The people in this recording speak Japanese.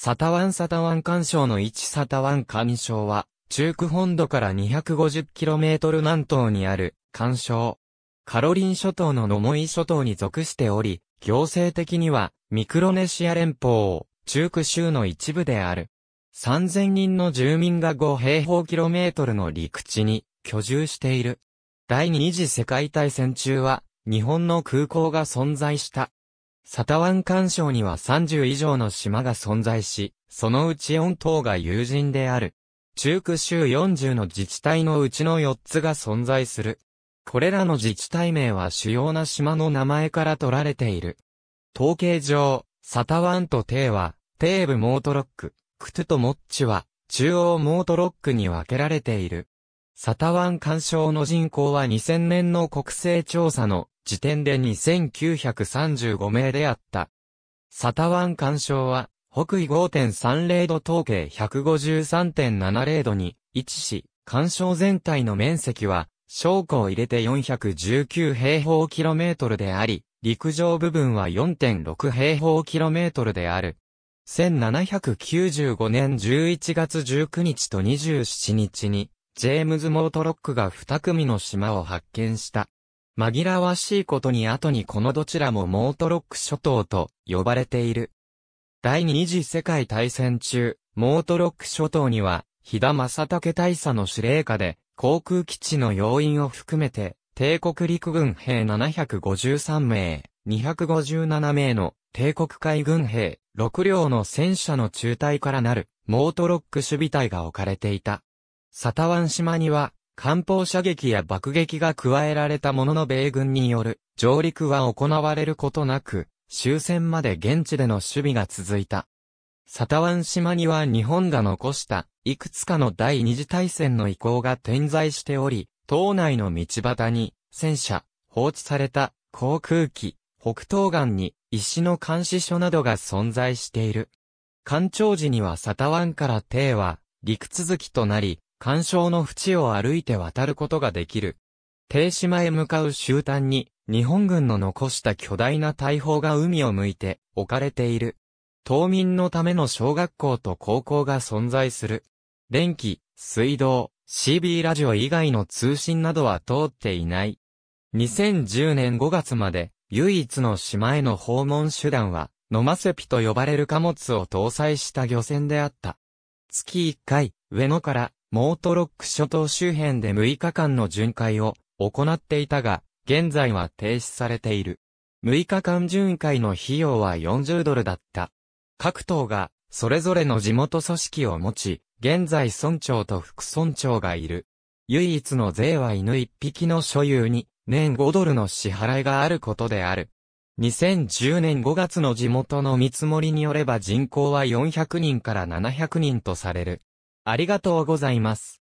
サタワンサタワン干渉の1サタワン干渉は、中区本土から 250km 南東にある、干渉。カロリン諸島のノモイ諸島に属しており、行政的には、ミクロネシア連邦、中区州の一部である。3000人の住民が5平方キロメートルの陸地に居住している。第二次世界大戦中は、日本の空港が存在した。サタワン干渉には30以上の島が存在し、そのうち4島が友人である。中区州40の自治体のうちの4つが存在する。これらの自治体名は主要な島の名前から取られている。統計上、サタワンとテイは、テーブモートロック、クトゥとモッチは、中央モートロックに分けられている。サタワン干渉の人口は2000年の国勢調査の時点で2935名であった。サタワン干渉は、北緯5.30度統計153.70度に位置し、干渉全体の面積は、小校を入れて419平方キロメートルであり、陸上部分は4.6平方キロメートルである。1795年11月19日と27日に、ジェームズ・モートロックが2組の島を発見した。紛らわしいことに後にこのどちらもモートロック諸島と呼ばれている。第二次世界大戦中、モートロック諸島には、飛田正武大佐の司令下で、航空基地の要員を含めて、帝国陸軍兵753名、257名の帝国海軍兵、6両の戦車の中隊からなる、モートロック守備隊が置かれていた。サタワン島には、艦砲射撃や爆撃が加えられたものの米軍による上陸は行われることなく、終戦まで現地での守備が続いた。サタワン島には日本が残したいくつかの第二次大戦の遺構が点在しており、島内の道端に戦車、放置された航空機、北東岸に石の監視所などが存在している。干潮時にはサタワンから帝は陸続きとなり、干渉の淵を歩いて渡ることができる。停止へ向かう終端に、日本軍の残した巨大な大砲が海を向いて置かれている。島民のための小学校と高校が存在する。電気、水道、CB ラジオ以外の通信などは通っていない。2010年5月まで、唯一の島への訪問手段は、飲ませピと呼ばれる貨物を搭載した漁船であった。月1回、上野からモートロック諸島周辺で6日間の巡回を行っていたが、現在は停止されている。6日間巡回の費用は40ドルだった。各党が、それぞれの地元組織を持ち、現在村長と副村長がいる。唯一の税は犬一匹の所有に、年5ドルの支払いがあることである。2010年5月の地元の見積もりによれば人口は400人から700人とされる。ありがとうございます。